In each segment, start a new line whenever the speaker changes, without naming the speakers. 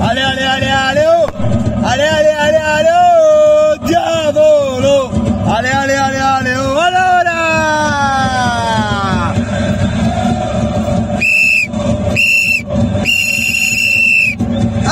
Ale, ale, ale, ale, oh Ale, ale, ale, allez, oh Diavolo Ale, ale, ale, allez, oh Allora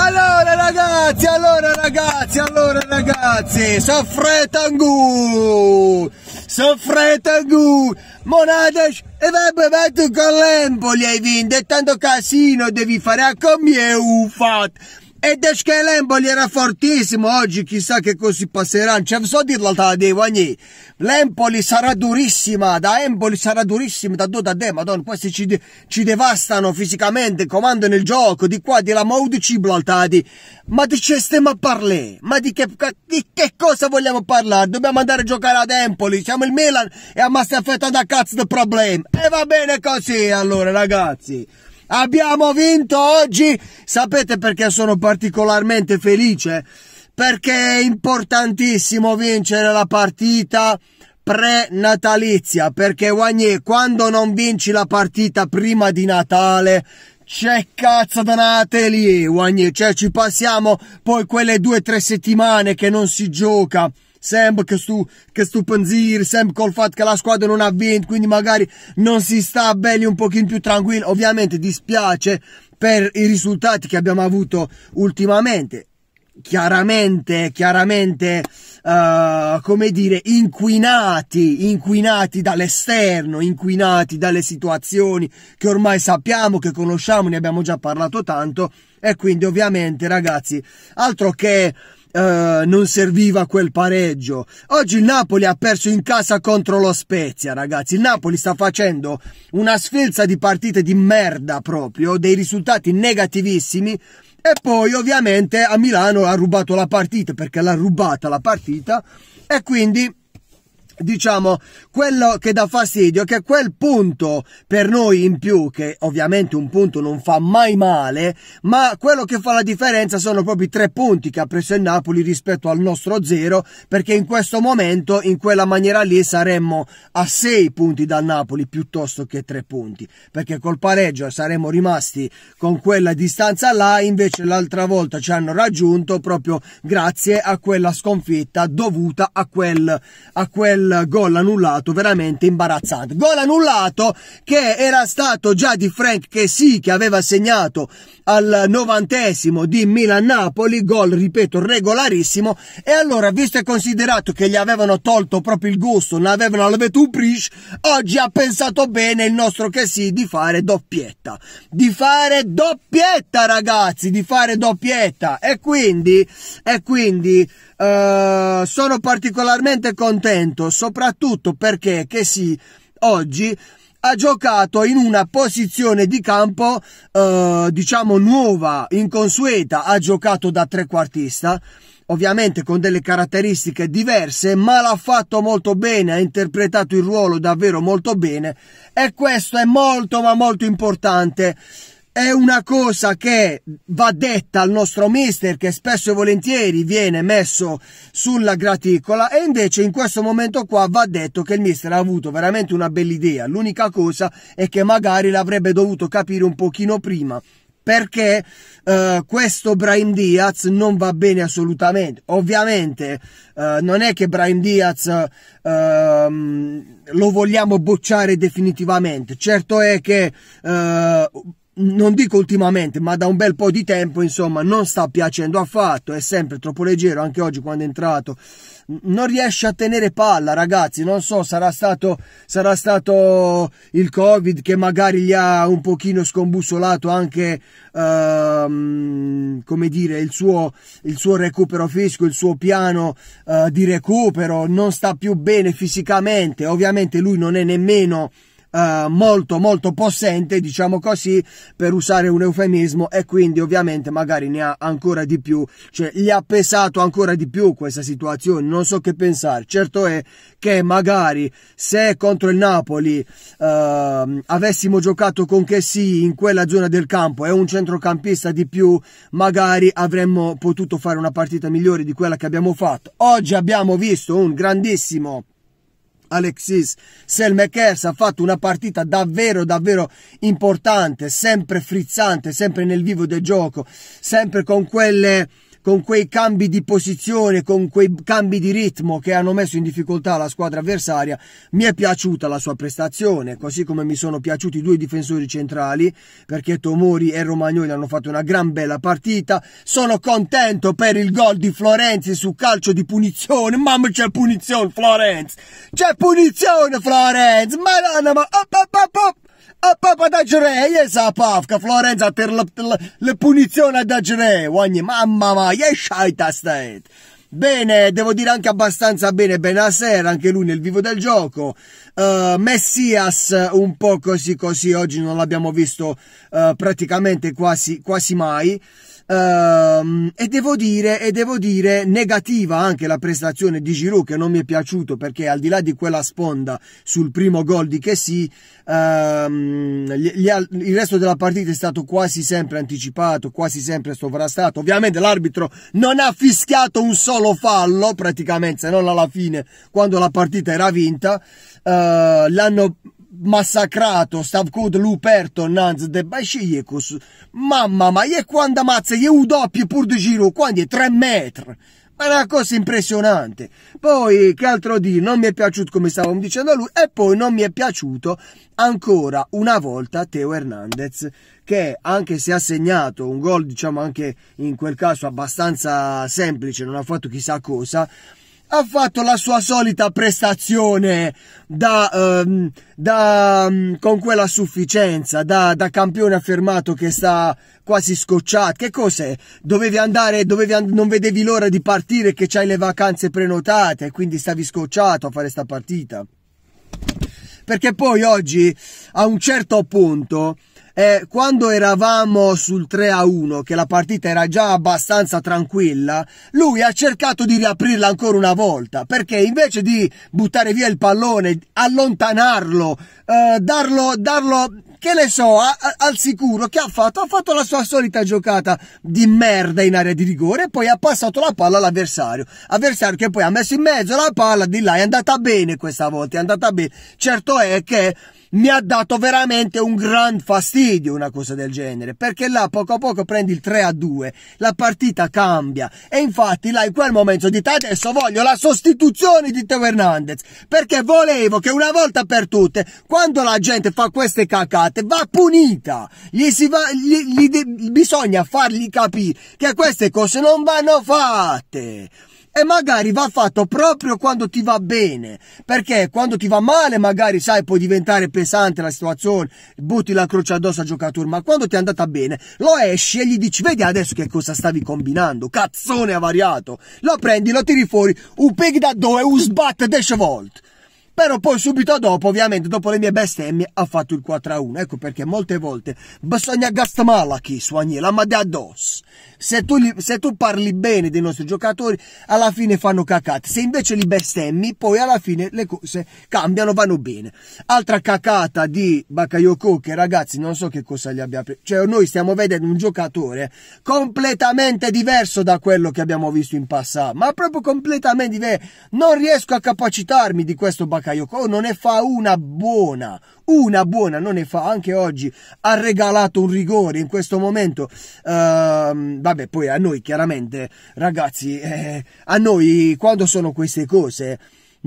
Allora ragazzi, allora ragazzi, allora ragazzi Saffretangu Saffretangu Monades e vabbè vai tu con l'Empoli hai vinto e tanto casino devi fare a come ho fatto e deci che l'Empoli era fortissimo, oggi chissà che così passerà. Cioè, so dirlo alla dei guagni. L'Empoli sarà durissima, da Empoli sarà durissima, da due da te, madonna, questi ci, ci, devastano fisicamente, comandano il gioco, di qua, di là, ma di ciblo altati. Ma di che stiamo a parlare? Ma di che, di che, cosa vogliamo parlare? Dobbiamo andare a giocare ad Empoli, siamo il Milan e a Masterfetto da cazzo di problemi. E va bene così allora, ragazzi. Abbiamo vinto oggi! Sapete perché sono particolarmente felice? Perché è importantissimo vincere la partita pre-natalizia, perché Wagner, quando non vinci la partita prima di Natale, c'è cazzo donate lì, Wagné, cioè ci passiamo poi quelle due o tre settimane che non si gioca sempre che stu, che stu panzir, sempre col fatto che la squadra non ha vinto, quindi magari non si sta belli un pochino più tranquilli. Ovviamente dispiace per i risultati che abbiamo avuto ultimamente. Chiaramente, chiaramente, uh, come dire, inquinati, inquinati dall'esterno, inquinati dalle situazioni che ormai sappiamo, che conosciamo, ne abbiamo già parlato tanto. E quindi, ovviamente, ragazzi, altro che eh, non serviva quel pareggio. Oggi il Napoli ha perso in casa contro lo Spezia, ragazzi. Il Napoli sta facendo una sfilza di partite di merda proprio, dei risultati negativissimi. E poi ovviamente a Milano ha rubato la partita perché l'ha rubata la partita e quindi diciamo, quello che dà fastidio è che quel punto per noi in più, che ovviamente un punto non fa mai male, ma quello che fa la differenza sono proprio i tre punti che ha preso il Napoli rispetto al nostro zero, perché in questo momento, in quella maniera lì, saremmo a sei punti dal Napoli piuttosto che tre punti, perché col pareggio saremmo rimasti con quella distanza là, invece l'altra volta ci hanno raggiunto proprio grazie a quella sconfitta dovuta a quel, a quel gol annullato veramente imbarazzante. Gol annullato che era stato già di Frank che sì, che aveva segnato al novantesimo di Milan-Napoli, gol ripeto regolarissimo e allora visto e considerato che gli avevano tolto proprio il gusto, ne avevano allevato un prish, oggi ha pensato bene il nostro che sì di fare doppietta, di fare doppietta ragazzi, di fare doppietta e quindi, e quindi eh, sono particolarmente contento, soprattutto perché che sì, oggi ha giocato in una posizione di campo eh, diciamo nuova, inconsueta, ha giocato da trequartista ovviamente con delle caratteristiche diverse, ma l'ha fatto molto bene, ha interpretato il ruolo davvero molto bene e questo è molto ma molto importante è una cosa che va detta al nostro mister che spesso e volentieri viene messo sulla graticola e invece in questo momento qua va detto che il mister ha avuto veramente una bella idea. L'unica cosa è che magari l'avrebbe dovuto capire un pochino prima perché eh, questo Brian Diaz non va bene assolutamente. Ovviamente eh, non è che Brian Diaz eh, lo vogliamo bocciare definitivamente, certo è che eh, non dico ultimamente, ma da un bel po' di tempo, insomma, non sta piacendo affatto, è sempre troppo leggero, anche oggi quando è entrato, non riesce a tenere palla, ragazzi, non so, sarà stato, sarà stato il Covid che magari gli ha un pochino scombussolato anche, ehm, come dire, il suo, il suo recupero fisico, il suo piano eh, di recupero, non sta più bene fisicamente, ovviamente lui non è nemmeno eh, molto molto possente diciamo così per usare un eufemismo e quindi ovviamente magari ne ha ancora di più cioè gli ha pesato ancora di più questa situazione non so che pensare certo è che magari se contro il Napoli eh, avessimo giocato con che sì in quella zona del campo e un centrocampista di più magari avremmo potuto fare una partita migliore di quella che abbiamo fatto oggi abbiamo visto un grandissimo Alexis Selmekers ha fatto una partita davvero davvero importante, sempre frizzante, sempre nel vivo del gioco, sempre con quelle con quei cambi di posizione, con quei cambi di ritmo che hanno messo in difficoltà la squadra avversaria, mi è piaciuta la sua prestazione, così come mi sono piaciuti i due difensori centrali, perché Tomori e Romagnoli hanno fatto una gran bella partita. Sono contento per il gol di Florenzi su calcio di punizione. Mamma c'è punizione Florenzi! C'è punizione Florenzi! Ma no, no, ma op, op, op, op. A papa da Gere, e eh, sa pafca, Florenza per la, la, la punizione da Gere, ogni mamma ma, e sciaita state. Bene, devo dire anche abbastanza bene benasera, anche lui nel vivo del gioco. Uh, Messias un po' così così, oggi non l'abbiamo visto uh, praticamente quasi, quasi mai. Uh, e, devo dire, e devo dire negativa anche la prestazione di Giroud che non mi è piaciuto perché al di là di quella sponda sul primo gol di che sì uh, il resto della partita è stato quasi sempre anticipato quasi sempre sovrastato ovviamente l'arbitro non ha fischiato un solo fallo praticamente se non alla fine quando la partita era vinta uh, l'hanno massacrato, stav cod luperto nanz de basciecus. Mamma, ma e quando ammazza, è un doppio pur di giro, quando è tre metri. Ma è una cosa impressionante. Poi, che altro dire, non mi è piaciuto come stavamo dicendo a lui, e poi non mi è piaciuto ancora una volta Teo Hernandez, che anche se ha segnato un gol, diciamo anche in quel caso abbastanza semplice, non ha fatto chissà cosa, ha fatto la sua solita prestazione da, um, da um, con quella sufficienza, da, da, campione affermato che sta quasi scocciato. Che cos'è? Dovevi andare, dovevi and non vedevi l'ora di partire che c'hai le vacanze prenotate, quindi stavi scocciato a fare sta partita. Perché poi oggi, a un certo punto, eh, quando eravamo sul 3 a 1, che la partita era già abbastanza tranquilla, lui ha cercato di riaprirla ancora una volta, perché invece di buttare via il pallone, allontanarlo, eh, darlo, darlo, che ne so, a, a, al sicuro, che ha fatto? Ha fatto la sua solita giocata di merda in area di rigore e poi ha passato la palla all'avversario. Avversario che poi ha messo in mezzo la palla di là, è andata bene questa volta, è andata bene. Certo è che mi ha dato veramente un gran fastidio una cosa del genere, perché là poco a poco prendi il 3 a 2, la partita cambia e infatti là in quel momento dite adesso voglio la sostituzione di Teo Hernandez, perché volevo che una volta per tutte, quando la gente fa queste cacate, va punita, gli si va, gli, gli de, bisogna fargli capire che queste cose non vanno fatte e magari va fatto proprio quando ti va bene, perché quando ti va male magari sai può diventare pesante la situazione, butti la croce addosso al giocatore, ma quando ti è andata bene lo esci e gli dici vedi adesso che cosa stavi combinando, cazzone avariato, lo prendi, lo tiri fuori, un pig da due, un sbatte 10 volte però poi subito dopo, ovviamente, dopo le mie bestemmie, ha fatto il 4 a 1. Ecco perché molte volte bisogna gastamala chi suoni, la madre addosso. Se tu, se tu parli bene dei nostri giocatori, alla fine fanno cacate. Se invece li bestemmi, poi alla fine le cose cambiano, vanno bene. Altra cacata di Bakayoko, che ragazzi, non so che cosa gli abbia preso. Cioè, noi stiamo vedendo un giocatore completamente diverso da quello che abbiamo visto in passato, ma proprio completamente diverso. Non riesco a capacitarmi di questo Bakayoko Bakayoko non ne fa una buona, una buona non ne fa anche oggi, ha regalato un rigore in questo momento, ehm, vabbè poi a noi chiaramente ragazzi, eh, a noi quando sono queste cose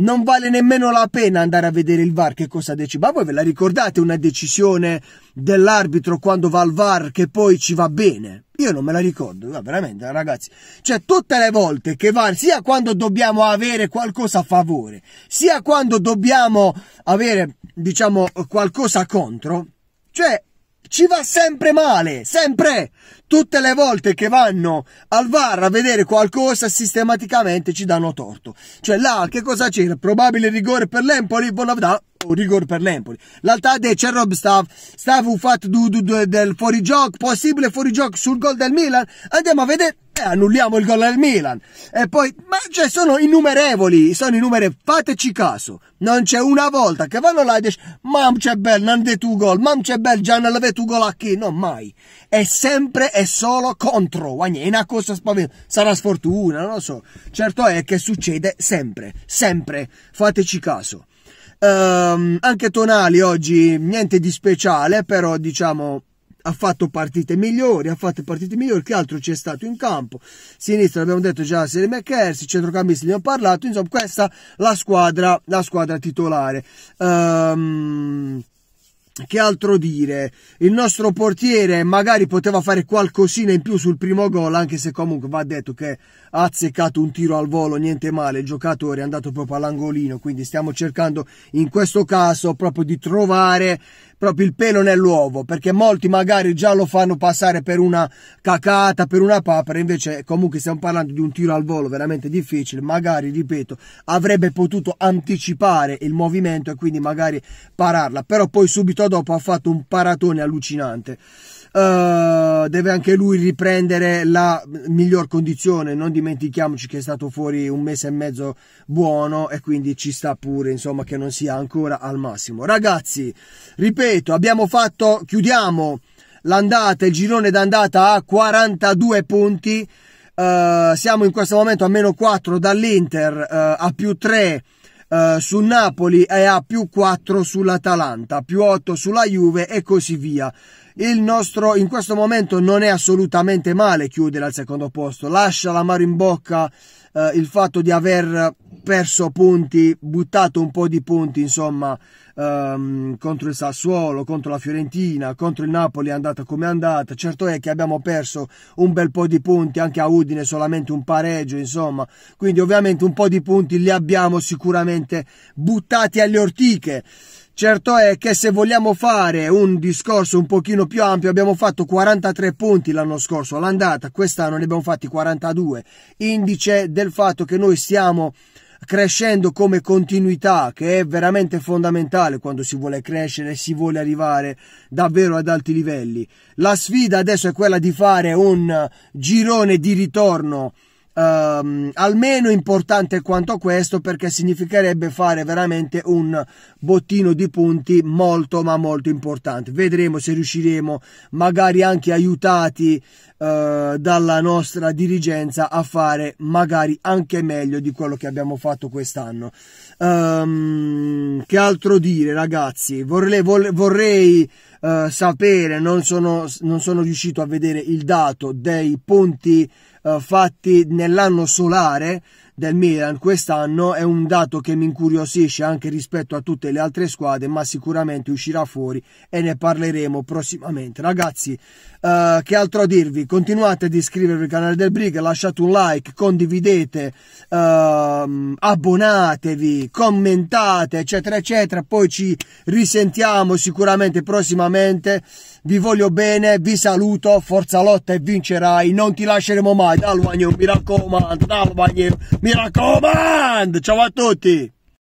non vale nemmeno la pena andare a vedere il VAR che cosa decide. Ma voi ve la ricordate una decisione dell'arbitro quando va al VAR che poi ci va bene? Io non me la ricordo, no, veramente ragazzi. Cioè tutte le volte che VAR, sia quando dobbiamo avere qualcosa a favore, sia quando dobbiamo avere, diciamo, qualcosa contro, cioè ci va sempre male, sempre. Tutte le volte che vanno al VAR a vedere qualcosa, sistematicamente ci danno torto. Cioè là, che cosa c'era? Probabile rigore per l'Empoli, Bonavdà, o rigore per l'Empoli. L'altra c'è Rob Staff, Staff ha fatto du, du, du, del fuorigioco, possibile fuorigioco sul gol del Milan. Andiamo a vedere, eh, annulliamo il gol al Milan. E poi, ma cioè, sono innumerevoli, sono innumerevoli. Fateci caso, non c'è una volta che vanno là e dici, mam c'è bel, non de tu gol, mam c'è bel, già non l'avete tu gol a chi? No, mai. È sempre e solo contro. è una cosa spaventosa. Sarà sfortuna, non lo so. Certo è che succede sempre, sempre. Fateci caso. Um, anche Tonali oggi niente di speciale, però diciamo ha fatto partite migliori, ha fatto partite migliori, che altro c'è stato in campo? Sinistra abbiamo detto già Sere McKersi, centrocampisti ne ho parlato, insomma questa la squadra, la squadra titolare. Um, che altro dire? Il nostro portiere magari poteva fare qualcosina in più sul primo gol, anche se comunque va detto che ha azzeccato un tiro al volo, niente male, il giocatore è andato proprio all'angolino, quindi stiamo cercando in questo caso proprio di trovare proprio il pelo nell'uovo, perché molti magari già lo fanno passare per una cacata, per una papera, invece comunque stiamo parlando di un tiro al volo veramente difficile, magari, ripeto, avrebbe potuto anticipare il movimento e quindi magari pararla, però poi subito dopo ha fatto un paratone allucinante. Eh, deve anche lui riprendere la miglior condizione. Non dimentichiamoci che è stato fuori un mese e mezzo buono e quindi ci sta pure, insomma, che non sia ancora al massimo. Ragazzi, ripeto, abbiamo fatto, chiudiamo l'andata, il girone d'andata a 42 punti. Uh, siamo in questo momento a meno 4 dall'Inter, uh, a più 3 uh, su Napoli e a più 4 sull'Atalanta, più 8 sulla Juve e così via il nostro in questo momento non è assolutamente male chiudere al secondo posto, lascia l'amaro in bocca eh, il fatto di aver perso punti, buttato un po' di punti insomma ehm, contro il Sassuolo, contro la Fiorentina, contro il Napoli è andata come è andata, certo è che abbiamo perso un bel po' di punti anche a Udine solamente un pareggio insomma, quindi ovviamente un po' di punti li abbiamo sicuramente buttati alle ortiche. Certo è che se vogliamo fare un discorso un pochino più ampio, abbiamo fatto 43 punti l'anno scorso all'andata, quest'anno ne abbiamo fatti 42, indice del fatto che noi stiamo crescendo come continuità, che è veramente fondamentale quando si vuole crescere e si vuole arrivare davvero ad alti livelli. La sfida adesso è quella di fare un girone di ritorno Um, almeno importante quanto questo perché significherebbe fare veramente un bottino di punti molto ma molto importante vedremo se riusciremo magari anche aiutati uh, dalla nostra dirigenza a fare magari anche meglio di quello che abbiamo fatto quest'anno um, che altro dire ragazzi vorrei, vorrei uh, sapere non sono, non sono riuscito a vedere il dato dei punti eh, fatti nell'anno solare del Milan quest'anno è un dato che mi incuriosisce anche rispetto a tutte le altre squadre ma sicuramente uscirà fuori e ne parleremo prossimamente ragazzi uh, che altro a dirvi continuate ad iscrivervi al canale del Brig lasciate un like condividete uh, abbonatevi commentate eccetera eccetera poi ci risentiamo sicuramente prossimamente vi voglio bene, vi saluto, forza lotta e vincerai, non ti lasceremo mai, dal bagno, mi raccomando, dal bagno, mi raccomando, ciao a tutti!